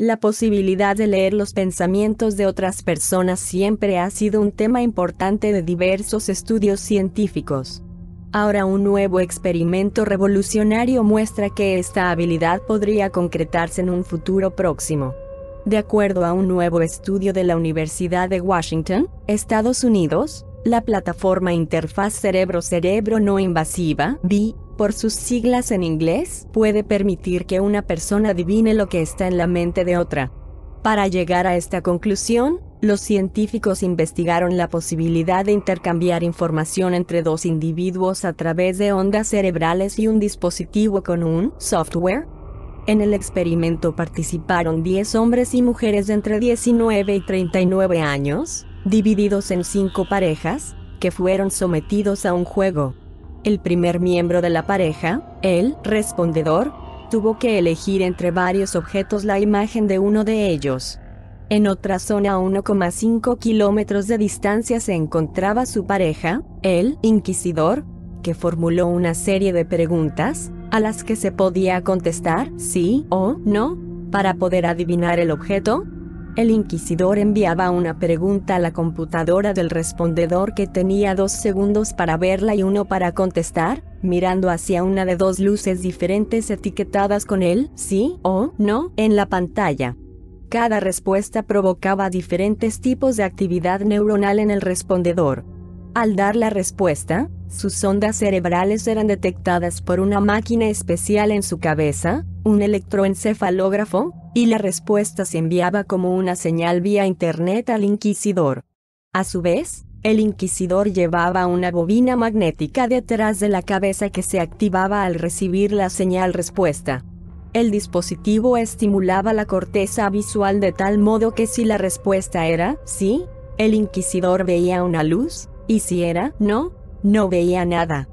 La posibilidad de leer los pensamientos de otras personas siempre ha sido un tema importante de diversos estudios científicos. Ahora un nuevo experimento revolucionario muestra que esta habilidad podría concretarse en un futuro próximo. De acuerdo a un nuevo estudio de la Universidad de Washington, Estados Unidos, la plataforma Interfaz Cerebro-Cerebro No Invasiva, b por sus siglas en inglés, puede permitir que una persona adivine lo que está en la mente de otra. Para llegar a esta conclusión, los científicos investigaron la posibilidad de intercambiar información entre dos individuos a través de ondas cerebrales y un dispositivo con un software. En el experimento participaron 10 hombres y mujeres de entre 19 y 39 años, divididos en cinco parejas, que fueron sometidos a un juego. El primer miembro de la pareja, el respondedor, tuvo que elegir entre varios objetos la imagen de uno de ellos. En otra zona a 1,5 kilómetros de distancia se encontraba su pareja, el inquisidor, que formuló una serie de preguntas, a las que se podía contestar sí o no, para poder adivinar el objeto, el inquisidor enviaba una pregunta a la computadora del respondedor que tenía dos segundos para verla y uno para contestar, mirando hacia una de dos luces diferentes etiquetadas con el sí o no en la pantalla. Cada respuesta provocaba diferentes tipos de actividad neuronal en el respondedor. Al dar la respuesta, sus ondas cerebrales eran detectadas por una máquina especial en su cabeza, un electroencefalógrafo, y la respuesta se enviaba como una señal vía Internet al inquisidor. A su vez, el inquisidor llevaba una bobina magnética detrás de la cabeza que se activaba al recibir la señal respuesta. El dispositivo estimulaba la corteza visual de tal modo que si la respuesta era sí, el inquisidor veía una luz, y si era no, no veía nada.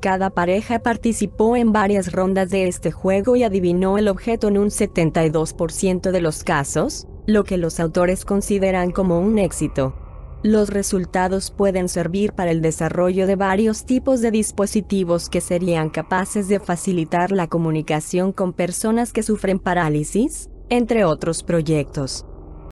Cada pareja participó en varias rondas de este juego y adivinó el objeto en un 72% de los casos, lo que los autores consideran como un éxito. Los resultados pueden servir para el desarrollo de varios tipos de dispositivos que serían capaces de facilitar la comunicación con personas que sufren parálisis, entre otros proyectos.